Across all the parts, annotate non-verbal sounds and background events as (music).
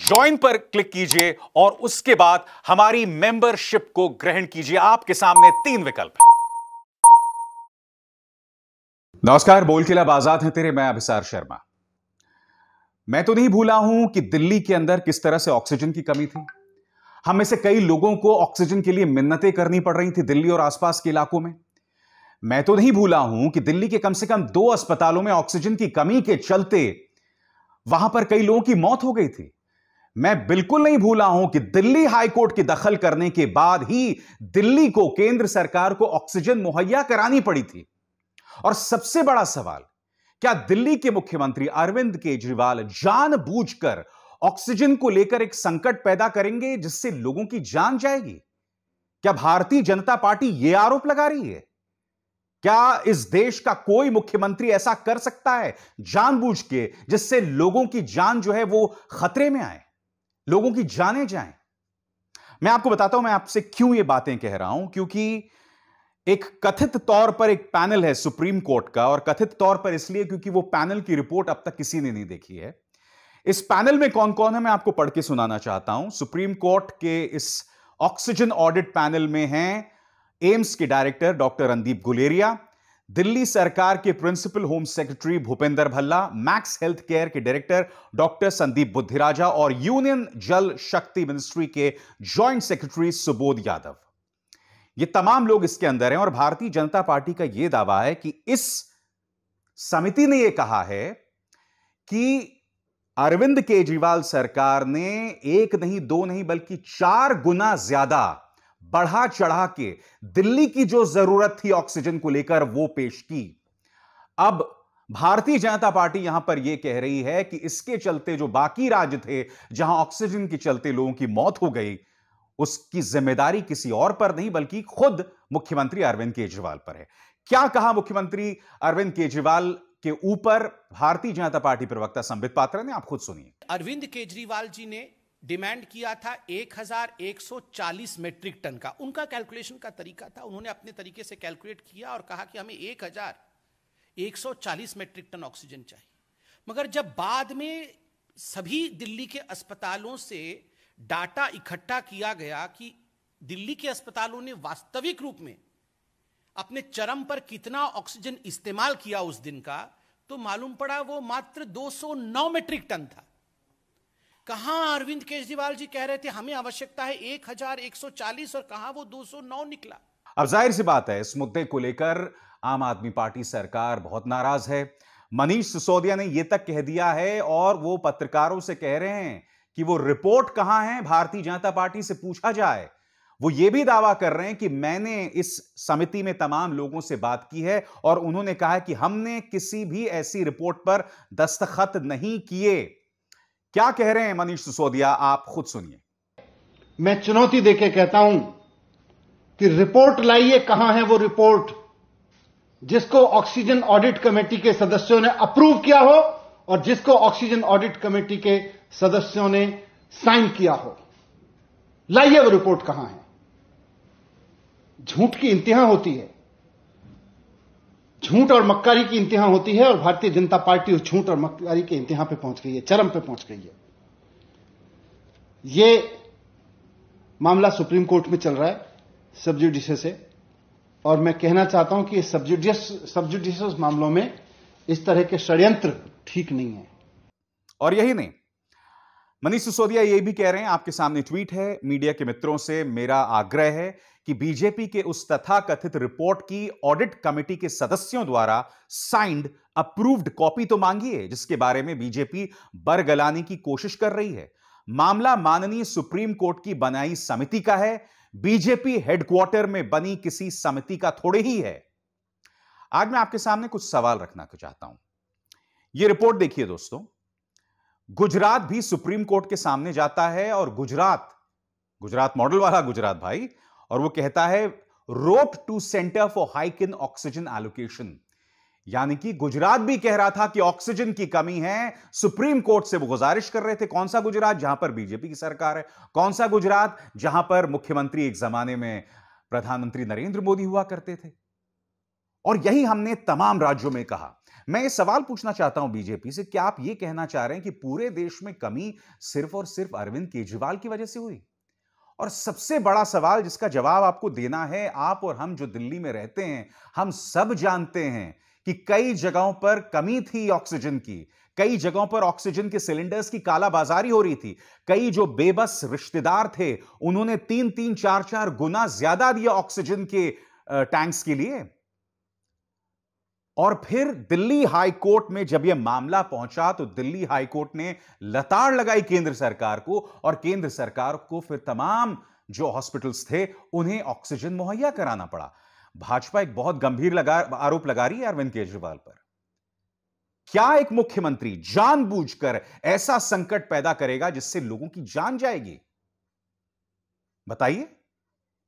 Join पर click कीजिए और उसके बाद हमारी मेंबरशिप को ग्रहण कीजिए आपके सामने तीन विकल्प हैं नमस्कार बोल लब आजाद हैं तेरे मैं अभिसार शर्मा मैं तो नहीं भूला हूं कि दिल्ली के अंदर किस तरह से ऑक्सीजन की कमी थी हम में से कई लोगों को ऑक्सीजन के लिए मिन्नतें करनी पड़ रही थी दिल्ली और आसपास के इलाकों में मैं तो नहीं भूला हूं कि दिल्ली के कम से कम दो अस्पतालों में ऑक्सीजन की कमी के चलते वहां पर कई लोगों की मौत हो गई थी मैं बिल्कुल नहीं भूला हूं कि दिल्ली हाईकोर्ट की दखल करने के बाद ही दिल्ली को केंद्र सरकार को ऑक्सीजन मुहैया करानी पड़ी थी और सबसे बड़ा सवाल क्या दिल्ली के मुख्यमंत्री अरविंद केजरीवाल जानबूझकर ऑक्सीजन को लेकर एक संकट पैदा करेंगे जिससे लोगों की जान जाएगी क्या भारतीय जनता पार्टी यह आरोप लगा रही है क्या इस देश का कोई मुख्यमंत्री ऐसा कर सकता है जानबूझ के जिससे लोगों की जान जो है वो खतरे में आए लोगों की जाने जाएं मैं आपको बताता हूं मैं आपसे क्यों ये बातें कह रहा हूं क्योंकि एक कथित तौर पर एक पैनल है सुप्रीम कोर्ट का और कथित तौर पर इसलिए क्योंकि वो पैनल की रिपोर्ट अब तक किसी ने नहीं देखी है इस पैनल में कौन कौन है मैं आपको पढ़ के सुनाना चाहता हूं सुप्रीम कोर्ट के इस ऑक्सीजन ऑडिट पैनल में हैं एम्स के डायरेक्टर डॉक्टर रणदीप गुलेरिया दिल्ली सरकार के principal home secretary Bhupendra Bhalla Max health care के डायरेक्टर डॉक्टर संदीप बुद्धिराजा और यूनियन जल शक्ति मिनिस्ट्री के जॉइंट सेक्रेटरी सुबोध यादव ये तमाम लोग इसके अंदर हैं और भारतीय जनता पार्टी का यह दावा है कि इस समिति ने यह कहा है कि अरविंद केजरीवाल सरकार ने एक नहीं दो नहीं बल्कि चार गुना ज्यादा बढ़ा चढ़ा के दिल्ली की जो जरूरत थी ऑक्सीजन को लेकर वो पेश की अब भारतीय जनता पार्टी यहां पर यह कह रही है कि इसके चलते जो बाकी राज्य थे जहां ऑक्सीजन के चलते लोगों की मौत हो गई उसकी जिम्मेदारी किसी और पर नहीं बल्कि खुद मुख्यमंत्री अरविंद केजरीवाल पर है क्या कहा मुख्यमंत्री अरविंद केजरीवाल के ऊपर भारतीय जनता पार्टी प्रवक्ता संबित पात्रा ने आप खुद सुनिए अरविंद केजरीवाल जी ने डिमांड किया था 1140 मेट्रिक टन का उनका कैलकुलेशन का तरीका था उन्होंने अपने तरीके से कैलकुलेट किया और कहा कि हमें 1140 मेट्रिक टन ऑक्सीजन चाहिए मगर जब बाद में सभी दिल्ली के अस्पतालों से डाटा इकट्ठा किया गया कि दिल्ली के अस्पतालों ने वास्तविक रूप में अपने चरम पर कितना ऑक्सीजन इस्तेमाल किया उस दिन का तो मालूम पड़ा वो मात्र 209 मेट्रिक टन था कहा अरविंद केजरीवाल जी कह रहे थे हमें आवश्यकता है 1140 और कहा वो 209 निकला अब जाहिर सी बात है इस मुद्दे को लेकर आम आदमी पार्टी सरकार बहुत नाराज है मनीष सिसोदिया ने यह तक कह दिया है और वो पत्रकारों से कह रहे हैं कि वो रिपोर्ट कहां है भारतीय जनता पार्टी से पूछा जाए वो ये भी दावा कर रहे हैं कि मैंने इस समिति में तमाम लोगों से बात की है और उन्होंने कहा कि हमने किसी भी ऐसी रिपोर्ट पर दस्तखत नहीं किए क्या कह रहे हैं मनीष सिसोदिया आप खुद सुनिए मैं चुनौती देके कहता हूं कि रिपोर्ट लाइए कहां है वो रिपोर्ट जिसको ऑक्सीजन ऑडिट कमेटी के सदस्यों ने अप्रूव किया हो और जिसको ऑक्सीजन ऑडिट कमेटी के सदस्यों ने साइन किया हो लाइए वो रिपोर्ट कहां है झूठ की इंतहा होती है झूठ और मक्कारी की इंतहा होती है और भारतीय जनता पार्टी उस झूठ और मक्कारी के इंतहा पे पहुंच गई है चरम पे पहुंच गई है ये मामला सुप्रीम कोर्ट में चल रहा है सब्जुडिश से और मैं कहना चाहता हूं कि सब्जुडियस सब्जुडिशियस मामलों में इस तरह के षड्यंत्र ठीक नहीं है और यही नहीं मनीष सिसोदिया ये भी कह रहे हैं आपके सामने ट्वीट है मीडिया के मित्रों से मेरा आग्रह है कि बीजेपी के उस तथाकथित रिपोर्ट की ऑडिट कमेटी के सदस्यों द्वारा साइंड अप्रूव्ड कॉपी तो मांगिए जिसके बारे में बीजेपी बरगलाने की कोशिश कर रही है मामला माननीय सुप्रीम कोर्ट की बनाई समिति का है बीजेपी हेडक्वार्टर में बनी किसी समिति का थोड़े ही है आज मैं आपके सामने कुछ सवाल रखना चाहता हूं यह रिपोर्ट देखिए दोस्तों गुजरात भी सुप्रीम कोर्ट के सामने जाता है और गुजरात गुजरात मॉडल वाला गुजरात भाई और वो कहता है wrote to centre for hike in oxygen allocation यानी कि गुजरात भी कह रहा था कि ऑक्सीजन की कमी है सुप्रीम कोर्ट से वो गुजारिश कर रहे थे कौन सा गुजरात जहां पर बीजेपी की सरकार है कौन सा गुजरात जहां पर मुख्यमंत्री एक जमाने में प्रधानमंत्री नरेंद्र मोदी हुआ करते थे और यही हमने तमाम राज्यों में कहा मैं ये सवाल पूछना चाहता हूं बीजेपी से क्या आप ये कहना चाह रहे हैं कि पूरे देश में कमी सिर्फ और सिर्फ अरविंद केजरीवाल की वजह से हुई और सबसे बड़ा सवाल जिसका जवाब आपको देना है आप और हम जो दिल्ली में रहते हैं हम सब जानते हैं कि कई जगहों पर कमी थी ऑक्सीजन की कई जगहों पर ऑक्सीजन के सिलेंडर्स की कालाबाजारी हो रही थी कई जो बेबस रिश्तेदार थे उन्होंने तीन तीन चार चार गुना ज्यादा दिया ऑक्सीजन के टैंक्स के लिए और फिर दिल्ली हाई कोर्ट में जब यह मामला पहुंचा तो दिल्ली हाई कोर्ट ने लताड़ लगाई केंद्र सरकार को और केंद्र सरकार को फिर तमाम जो हॉस्पिटल्स थे उन्हें ऑक्सीजन मुहैया कराना पड़ा भाजपा एक बहुत गंभीर लगा आरोप लगा रही है अरविंद केजरीवाल पर क्या एक मुख्यमंत्री जानबूझकर ऐसा संकट पैदा करेगा जिससे लोगों की जान जाएगी बताइए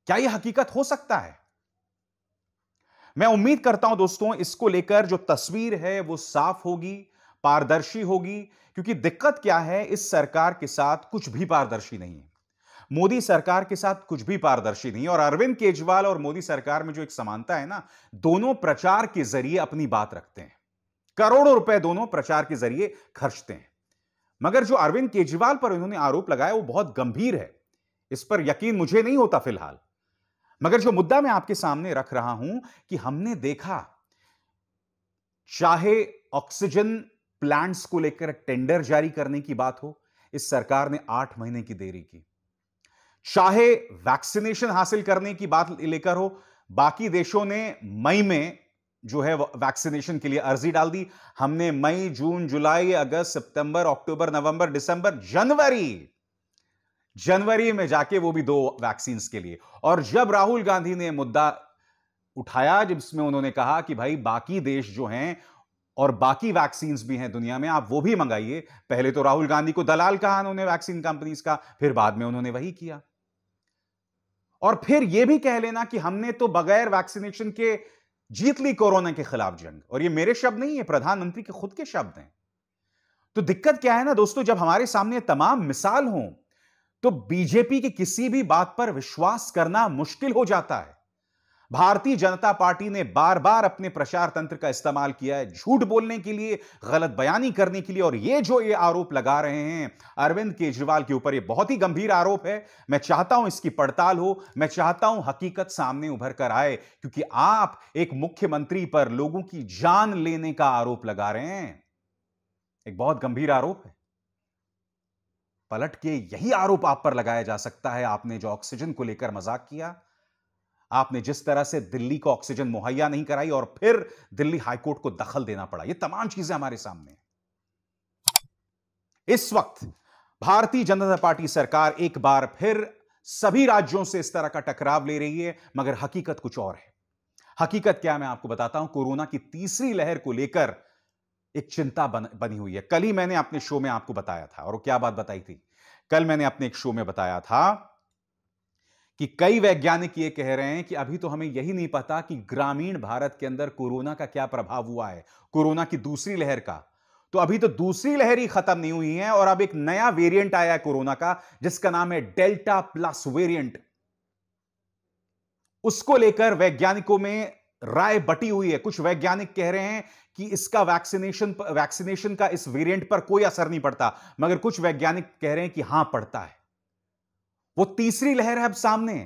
क्या यह हकीकत हो सकता है मैं उम्मीद करता हूं दोस्तों इसको लेकर जो तस्वीर है वो साफ होगी पारदर्शी होगी क्योंकि दिक्कत क्या है इस सरकार के साथ कुछ भी पारदर्शी नहीं है मोदी सरकार के साथ कुछ भी पारदर्शी नहीं और अरविंद केजरीवाल और मोदी सरकार में जो एक समानता है ना दोनों प्रचार के जरिए अपनी बात रखते हैं करोड़ों रुपए दोनों प्रचार के जरिए खर्चते हैं मगर जो अरविंद केजरीवाल पर इन्होंने आरोप लगाया वो बहुत गंभीर है इस पर यकीन मुझे नहीं होता फिलहाल मगर जो मुद्दा मैं आपके सामने रख रहा हूं कि हमने देखा चाहे ऑक्सीजन प्लांट्स को लेकर टेंडर जारी करने की बात हो इस सरकार ने आठ महीने की देरी की चाहे वैक्सीनेशन हासिल करने की बात लेकर हो बाकी देशों ने मई में जो है वैक्सीनेशन के लिए अर्जी डाल दी हमने मई जून जुलाई अगस्त सितंबर अक्टूबर नवंबर दिसंबर जनवरी जनवरी में जाके वो भी दो वैक्सीन के लिए और जब राहुल गांधी ने मुद्दा उठाया जिसमें उन्होंने कहा कि भाई बाकी देश जो हैं और बाकी वैक्सीन भी हैं दुनिया में आप वो भी मंगाइए पहले तो राहुल गांधी को दलाल कहा उन्होंने वैक्सीन कंपनीज का फिर बाद में उन्होंने वही किया और फिर यह भी कह लेना कि हमने तो बगैर वैक्सीनेशन के जीत ली कोरोना के खिलाफ जंग और ये मेरे शब्द नहीं है प्रधानमंत्री के खुद के शब्द हैं तो दिक्कत क्या है ना दोस्तों जब हमारे सामने तमाम मिसाल हों तो बीजेपी की किसी भी बात पर विश्वास करना मुश्किल हो जाता है भारतीय जनता पार्टी ने बार बार अपने प्रचार तंत्र का इस्तेमाल किया है झूठ बोलने के लिए गलत बयानी करने के लिए और ये जो ये आरोप लगा रहे हैं अरविंद केजरीवाल के ऊपर ये बहुत ही गंभीर आरोप है मैं चाहता हूं इसकी पड़ताल हो मैं चाहता हूं हकीकत सामने उभर कर आए क्योंकि आप एक मुख्यमंत्री पर लोगों की जान लेने का आरोप लगा रहे हैं एक बहुत गंभीर आरोप है पलट के यही आरोप आप पर लगाया जा सकता है आपने जो ऑक्सीजन को लेकर मजाक किया आपने जिस तरह से दिल्ली को ऑक्सीजन मुहैया नहीं कराई और फिर दिल्ली हाईकोर्ट को दखल देना पड़ा ये तमाम चीजें हमारे सामने इस वक्त भारतीय जनता पार्टी सरकार एक बार फिर सभी राज्यों से इस तरह का टकराव ले रही है मगर हकीकत कुछ और है हकीकत क्या मैं आपको बताता हूं कोरोना की तीसरी लहर को लेकर एक चिंता बन, बनी हुई है कल ही मैंने अपने शो में आपको बताया था और क्या बात बताई थी कल मैंने अपने एक शो में बताया था कि कई वैज्ञानिक ये कह रहे हैं कि अभी तो हमें यही नहीं पता कि ग्रामीण भारत के अंदर कोरोना का क्या प्रभाव हुआ है कोरोना की दूसरी लहर का तो अभी तो दूसरी लहर ही खत्म नहीं हुई है और अब एक नया वेरिएंट आया है कोरोना का जिसका नाम है डेल्टा प्लस वेरिएंट उसको लेकर वैज्ञानिकों में राय बटी हुई है कुछ वैज्ञानिक कह रहे हैं कि इसका वैक्सीनेशन वैक्सीनेशन का इस वेरिएंट पर कोई असर नहीं पड़ता मगर कुछ वैज्ञानिक कह रहे हैं कि हां पड़ता है वो तीसरी लहर है अब सामने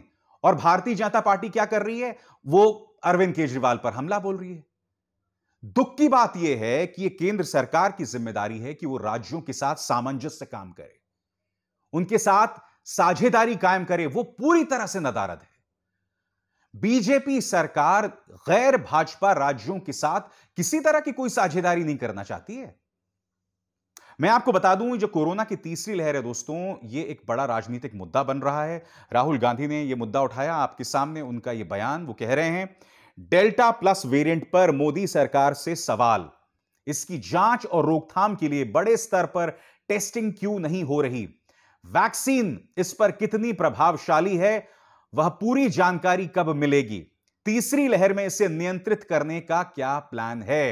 और भारतीय जनता पार्टी क्या कर रही है वो अरविंद केजरीवाल पर हमला बोल रही है दुख की बात यह है कि यह केंद्र सरकार की जिम्मेदारी है कि वो राज्यों के साथ सामंजस्य काम करे उनके साथ साझेदारी कायम करे वो पूरी तरह से नदारद है बीजेपी सरकार गैर भाजपा राज्यों के साथ किसी तरह की कोई साझेदारी नहीं करना चाहती है मैं आपको बता दूं जो कोरोना की तीसरी लहर है दोस्तों ये एक बड़ा राजनीतिक मुद्दा बन रहा है राहुल गांधी ने यह मुद्दा उठाया आपके सामने उनका यह बयान वो कह रहे हैं डेल्टा प्लस वेरिएंट पर मोदी सरकार से सवाल इसकी जांच और रोकथाम के लिए बड़े स्तर पर टेस्टिंग क्यों नहीं हो रही वैक्सीन इस पर कितनी प्रभावशाली है वह पूरी जानकारी कब मिलेगी तीसरी लहर में इसे नियंत्रित करने का क्या प्लान है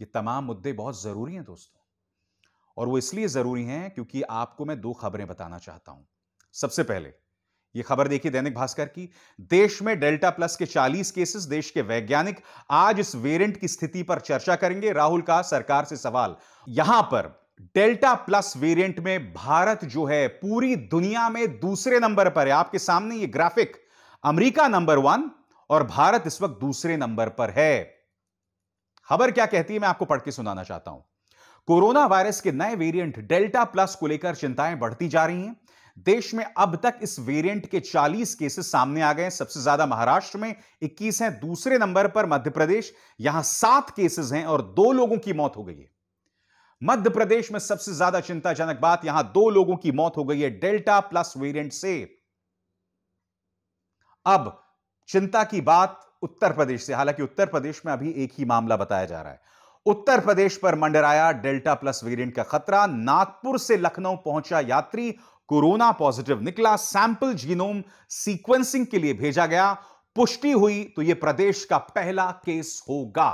ये तमाम मुद्दे बहुत जरूरी हैं दोस्तों और वो इसलिए जरूरी हैं क्योंकि आपको मैं दो खबरें बताना चाहता हूं सबसे पहले ये खबर देखिए दैनिक भास्कर की देश में डेल्टा प्लस के 40 केसेस देश के वैज्ञानिक आज इस वेरिएंट की स्थिति पर चर्चा करेंगे राहुल का सरकार से सवाल यहां पर डेल्टा प्लस वेरिएंट में भारत जो है पूरी दुनिया में दूसरे नंबर पर है आपके सामने ये ग्राफिक अमेरिका नंबर वन और भारत इस वक्त दूसरे नंबर पर है खबर क्या कहती है मैं आपको पढ़ के सुनाना चाहता हूं कोरोना वायरस के नए वेरिएंट डेल्टा प्लस को लेकर चिंताएं बढ़ती जा रही हैं देश में अब तक इस वेरिएंट के 40 केसेस सामने आ गए सबसे ज्यादा महाराष्ट्र में 21 हैं दूसरे नंबर पर मध्य प्रदेश यहां सात केसेस हैं और दो लोगों की मौत हो गई है मध्य प्रदेश में सबसे ज्यादा चिंताजनक बात यहां दो लोगों की मौत हो गई है डेल्टा प्लस वेरिएंट से अब चिंता की बात उत्तर प्रदेश से हालांकि उत्तर प्रदेश में अभी एक ही मामला बताया जा रहा है उत्तर प्रदेश पर मंडराया डेल्टा प्लस वेरिएंट का खतरा नागपुर से लखनऊ पहुंचा यात्री कोरोना पॉजिटिव निकला सैंपल जीनोम सीक्वेंसिंग के लिए भेजा गया पुष्टि हुई तो यह प्रदेश का पहला केस होगा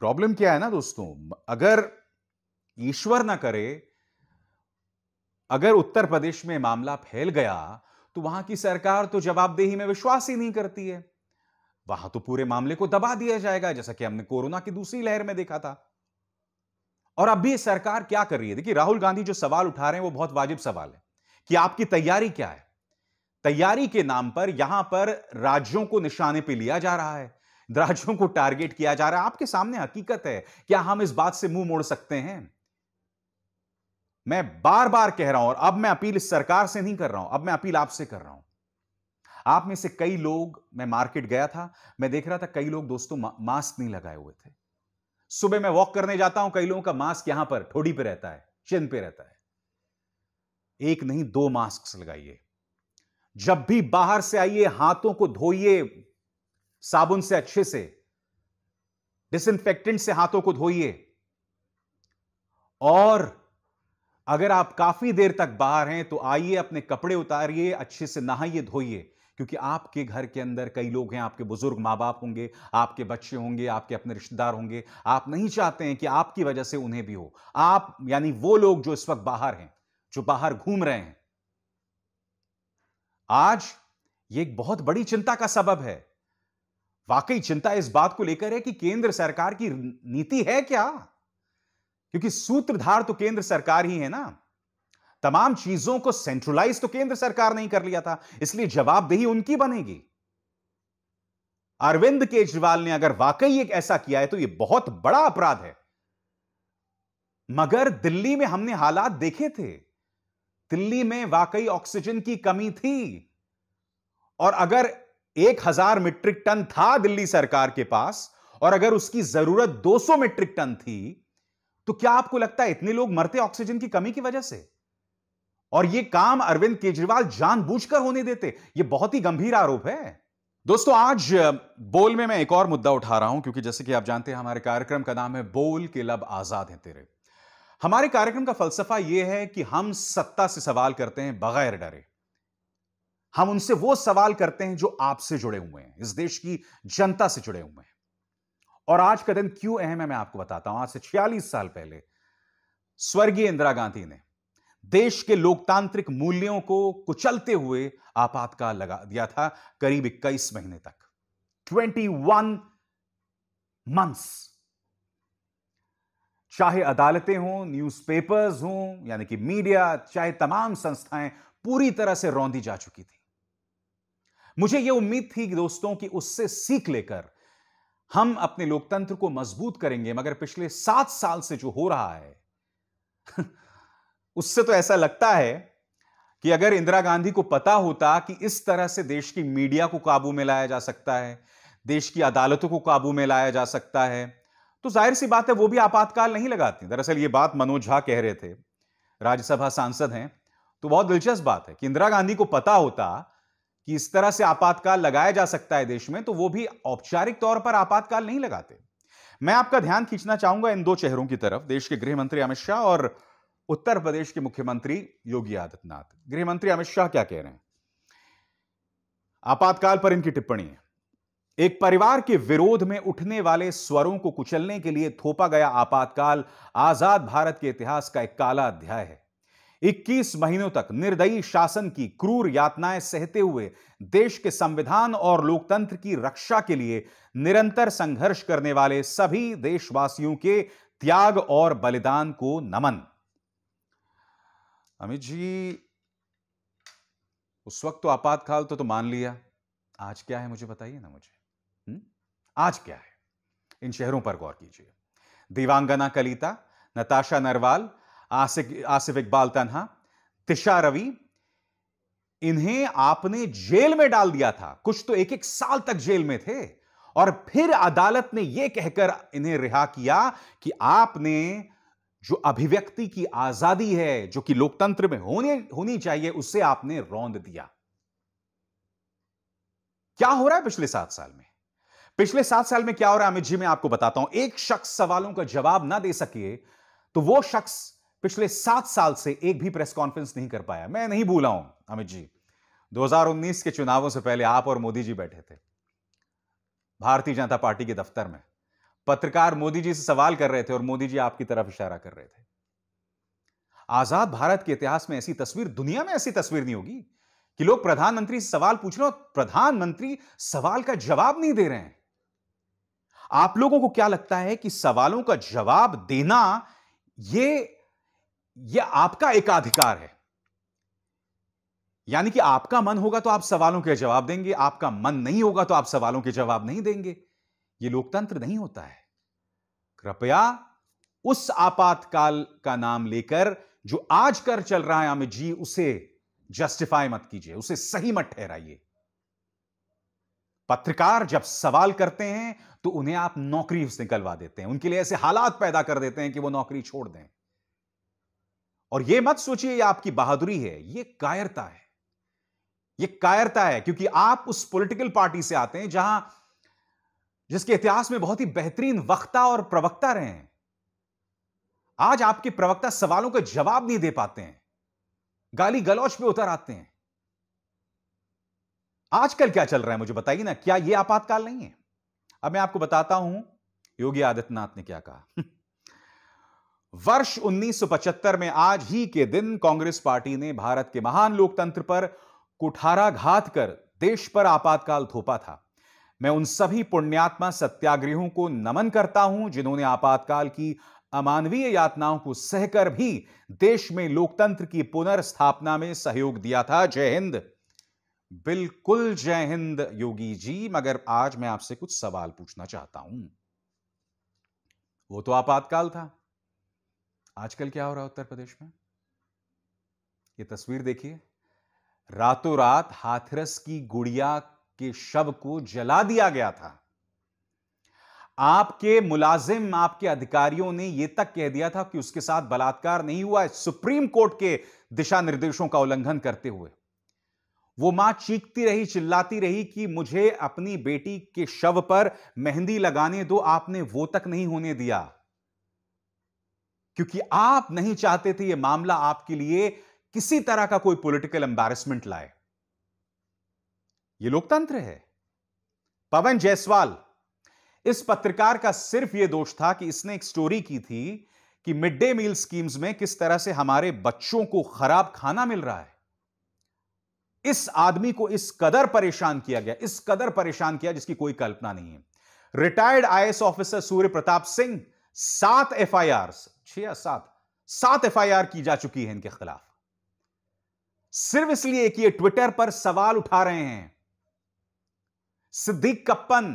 प्रॉब्लम क्या है ना दोस्तों अगर ईश्वर ना करे अगर उत्तर प्रदेश में मामला फैल गया तो वहां की सरकार तो जवाबदेही में विश्वास ही नहीं करती है वहां तो पूरे मामले को दबा दिया जाएगा जैसा कि हमने कोरोना की दूसरी लहर में देखा था और अब भी सरकार क्या कर रही है देखिए राहुल गांधी जो सवाल उठा रहे हैं वो बहुत वाजिब सवाल है कि आपकी तैयारी क्या है तैयारी के नाम पर यहां पर राज्यों को निशाने पर लिया जा रहा है राज्यों को टारगेट किया जा रहा है आपके सामने हकीकत है क्या हम इस बात से मुंह मोड़ सकते हैं मैं बार बार कह रहा हूं और अब मैं अपील सरकार से नहीं कर रहा हूं अब मैं अपील आपसे कर रहा हूं आप में से कई लोग मैं मार्केट गया था मैं देख रहा था कई लोग दोस्तों मा, मास्क नहीं लगाए हुए थे सुबह मैं वॉक करने जाता हूं कई लोगों का मास्क यहां पर ठोड़ी पे रहता है चिन पे रहता है एक नहीं दो मास्क लगाइए जब भी बाहर से आइए हाथों को धोइए साबुन से अच्छे से डिसइंफेक्टेंट से हाथों को धोइए और अगर आप काफी देर तक बाहर हैं तो आइए अपने कपड़े उतारिए अच्छे से नहाइए धोइए क्योंकि आपके घर के अंदर कई लोग हैं आपके बुजुर्ग मां बाप होंगे आपके बच्चे होंगे आपके अपने रिश्तेदार होंगे आप नहीं चाहते हैं कि आपकी वजह से उन्हें भी हो आप यानी वो लोग जो इस वक्त बाहर हैं जो बाहर घूम रहे हैं आज ये एक बहुत बड़ी चिंता का सबब है वाकई चिंता इस बात को लेकर है कि केंद्र सरकार की नीति है क्या क्योंकि सूत्रधार तो केंद्र सरकार ही है ना तमाम चीजों को सेंट्रलाइज तो केंद्र सरकार नहीं कर लिया था इसलिए जवाबदेही उनकी बनेगी अरविंद केजरीवाल ने अगर वाकई एक ऐसा किया है तो यह बहुत बड़ा अपराध है मगर दिल्ली में हमने हालात देखे थे दिल्ली में वाकई ऑक्सीजन की कमी थी और अगर एक हजार मीट्रिक टन था दिल्ली सरकार के पास और अगर उसकी जरूरत 200 मीट्रिक टन थी तो क्या आपको लगता है इतने लोग मरते ऑक्सीजन की कमी की वजह से और यह काम अरविंद केजरीवाल जानबूझकर होने देते यह बहुत ही गंभीर आरोप है दोस्तों आज बोल में मैं एक और मुद्दा उठा रहा हूं क्योंकि जैसे कि आप जानते हैं हमारे कार्यक्रम का नाम है बोल के लब आजाद हैं तेरे हमारे कार्यक्रम का फलसफा यह है कि हम सत्ता से सवाल करते हैं बगैर डरे हम उनसे वो सवाल करते हैं जो आपसे जुड़े हुए हैं इस देश की जनता से जुड़े हुए हैं और आज का दिन क्यों अहम है मैं आपको बताता हूं आज से छियालीस साल पहले स्वर्गीय इंदिरा गांधी ने देश के लोकतांत्रिक मूल्यों को कुचलते हुए आपातकाल लगा दिया था करीब इक्कीस महीने तक ट्वेंटी वन मंथ्स चाहे अदालतें हों न्यूज़पेपर्स हों यानी कि मीडिया चाहे तमाम संस्थाएं पूरी तरह से रौंदी जा चुकी थी मुझे यह उम्मीद थी कि दोस्तों कि उससे सीख लेकर हम अपने लोकतंत्र को मजबूत करेंगे मगर पिछले सात साल से जो हो रहा है (laughs) उससे तो ऐसा लगता है कि अगर इंदिरा गांधी को पता होता कि इस तरह से देश की मीडिया को काबू में लाया जा सकता है देश की अदालतों को काबू में लाया जा सकता है तो जाहिर सी बात है वो भी आपातकाल नहीं लगाती दरअसल ये बात मनोज झा कह रहे थे राज्यसभा सांसद हैं तो बहुत दिलचस्प बात है कि इंदिरा गांधी को पता होता कि इस तरह से आपातकाल लगाया जा सकता है देश में तो वो भी औपचारिक तौर पर आपातकाल नहीं लगाते मैं आपका ध्यान खींचना चाहूंगा इन दो चेहरों की तरफ देश के गृह मंत्री अमित शाह और उत्तर प्रदेश के मुख्यमंत्री योगी आदित्यनाथ गृह मंत्री अमित शाह क्या कह रहे हैं आपातकाल पर इनकी टिप्पणी है एक परिवार के विरोध में उठने वाले स्वरों को कुचलने के लिए थोपा गया आपातकाल आजाद भारत के इतिहास का एक काला अध्याय है 21 महीनों तक निर्दयी शासन की क्रूर यातनाएं सहते हुए देश के संविधान और लोकतंत्र की रक्षा के लिए निरंतर संघर्ष करने वाले सभी देशवासियों के त्याग और बलिदान को नमन अमित जी उस वक्त तो आपातकाल तो, तो मान लिया आज क्या है मुझे बताइए ना मुझे हुँ? हम्म? आज क्या है इन शहरों पर गौर कीजिए दीवांगना कलिता नताशा नरवाल आसिक आसिफ इकबाल तनहा तिशा रवि इन्हें आपने जेल में डाल दिया था कुछ तो एक एक साल तक जेल में थे और फिर अदालत ने यह कहकर इन्हें रिहा किया कि आपने जो अभिव्यक्ति की आजादी है जो कि लोकतंत्र में होने होनी चाहिए उससे आपने रौंद दिया क्या हो रहा है पिछले सात साल में पिछले सात साल में क्या हो रहा है अमित जी मैं आपको बताता हूं एक शख्स सवालों का जवाब ना दे सके तो वो शख्स पिछले सात साल से एक भी प्रेस कॉन्फ्रेंस नहीं कर पाया मैं नहीं भूला हूं अमित जी 2019 के चुनावों से पहले आप और मोदी जी बैठे थे भारतीय जनता पार्टी के दफ्तर में पत्रकार मोदी जी से सवाल कर रहे थे और मोदी जी आपकी तरफ इशारा कर रहे थे आजाद भारत के इतिहास में ऐसी तस्वीर दुनिया में ऐसी तस्वीर नहीं होगी कि लोग प्रधानमंत्री से सवाल पूछ रहे हो प्रधानमंत्री सवाल का जवाब नहीं दे रहे हैं आप लोगों को क्या लगता है कि सवालों का जवाब देना यह यह आपका एकाधिकार है यानी कि आपका मन होगा तो आप सवालों के जवाब देंगे आपका मन नहीं होगा तो आप सवालों के जवाब नहीं देंगे यह लोकतंत्र नहीं होता है कृपया उस आपातकाल का नाम लेकर जो आज कर चल रहा है अमित जी उसे जस्टिफाई मत कीजिए उसे सही मत ठहराइए पत्रकार जब सवाल करते हैं तो उन्हें आप नौकरी निकलवा देते हैं उनके लिए ऐसे हालात पैदा कर देते हैं कि वो नौकरी छोड़ दें और यह मत सोचिए ये आपकी बहादुरी है ये कायरता है ये कायरता है क्योंकि आप उस पॉलिटिकल पार्टी से आते हैं जहां जिसके इतिहास में बहुत ही बेहतरीन वक्ता और प्रवक्ता रहे हैं आज आपके प्रवक्ता सवालों का जवाब नहीं दे पाते हैं गाली गलौच पे उतर आते हैं आजकल क्या चल रहा है मुझे बताइए ना क्या यह आपातकाल नहीं है अब मैं आपको बताता हूं योगी आदित्यनाथ ने क्या कहा वर्ष 1975 में आज ही के दिन कांग्रेस पार्टी ने भारत के महान लोकतंत्र पर कुठाराघात कर देश पर आपातकाल थोपा था मैं उन सभी पुण्यात्मा सत्याग्रहियों को नमन करता हूं जिन्होंने आपातकाल की अमानवीय यातनाओं को सहकर भी देश में लोकतंत्र की पुनर्स्थापना में सहयोग दिया था जय हिंद बिल्कुल जय हिंद योगी जी मगर आज मैं आपसे कुछ सवाल पूछना चाहता हूं वो तो आपातकाल था आजकल क्या हो रहा है उत्तर प्रदेश में ये तस्वीर देखिए रातों रात हाथरस की गुड़िया के शव को जला दिया गया था आपके मुलाजिम आपके अधिकारियों ने यह तक कह दिया था कि उसके साथ बलात्कार नहीं हुआ है सुप्रीम कोर्ट के दिशा निर्देशों का उल्लंघन करते हुए वो मां चीखती रही चिल्लाती रही कि मुझे अपनी बेटी के शव पर मेहंदी लगाने दो आपने वो तक नहीं होने दिया क्योंकि आप नहीं चाहते थे यह मामला आपके लिए किसी तरह का कोई पॉलिटिकल एंबेरसमेंट लाए यह लोकतंत्र है पवन जायसवाल इस पत्रकार का सिर्फ यह दोष था कि इसने एक स्टोरी की थी कि मिड डे मील स्कीम्स में किस तरह से हमारे बच्चों को खराब खाना मिल रहा है इस आदमी को इस कदर परेशान किया गया इस कदर परेशान किया जिसकी कोई कल्पना नहीं है retired IAS officer Surya Pratap Singh सात एफ आई आर छह या सात सात एफ आई आर की जा चुकी है इनके खिलाफ सिर्फ इसलिए कि ये ट्विटर पर सवाल उठा रहे हैं सिद्दीक कप्पन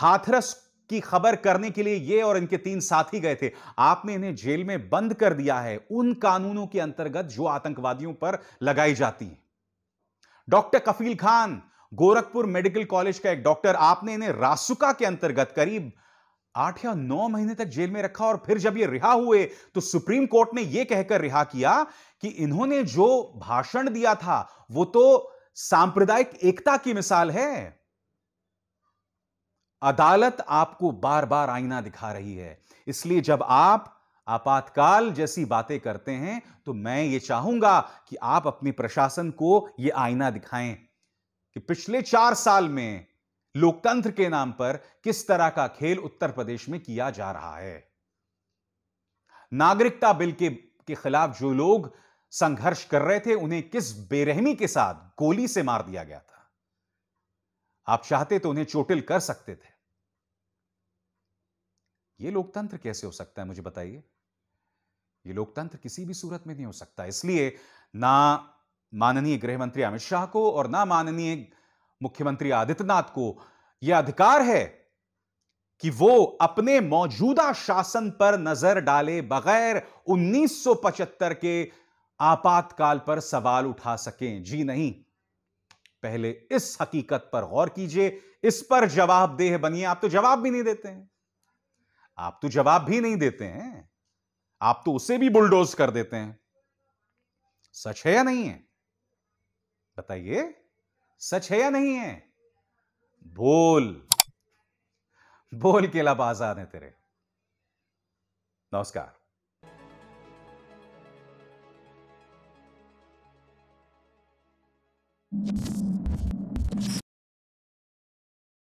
हाथरस की खबर करने के लिए ये और इनके तीन साथी गए थे आपने इन्हें जेल में बंद कर दिया है उन कानूनों के अंतर्गत जो आतंकवादियों पर लगाई जाती हैं doctor Kafeel Khan Gorakhpur medical college का एक डॉक्टर आपने इन्हें रासुका के अंतर्गत करीब आठ या नौ महीने तक जेल में रखा और फिर जब ये रिहा हुए तो सुप्रीम कोर्ट ने यह कहकर रिहा किया कि इन्होंने जो भाषण दिया था वो तो सांप्रदायिक एकता की मिसाल है अदालत आपको बार बार आईना दिखा रही है इसलिए जब आप आपातकाल जैसी बातें करते हैं तो मैं ये चाहूंगा कि आप अपने प्रशासन को यह आईना दिखाएं कि पिछले चार साल में लोकतंत्र के नाम पर किस तरह का खेल उत्तर प्रदेश में किया जा रहा है नागरिकता बिल के, के खिलाफ जो लोग संघर्ष कर रहे थे उन्हें किस बेरहमी के साथ गोली से मार दिया गया था आप चाहते तो उन्हें चोटिल कर सकते थे यह लोकतंत्र कैसे हो सकता है मुझे बताइए यह लोकतंत्र किसी भी सूरत में नहीं हो सकता इसलिए ना माननीय गृहमंत्री अमित शाह को और ना माननीय मुख्यमंत्री आदित्यनाथ को यह अधिकार है कि वो अपने मौजूदा शासन पर नजर डाले बगैर 1975 के आपातकाल पर सवाल उठा सकें जी नहीं पहले इस हकीकत पर गौर कीजिए इस पर जवाबदेह बनिए आप तो जवाब भी नहीं देते हैं आप तो जवाब भी नहीं देते हैं आप तो उसे भी बुलडोज कर देते हैं सच है या नहीं है बताइए सच है या नहीं है बोल बोल के लब आजाद तेरे नमस्कार you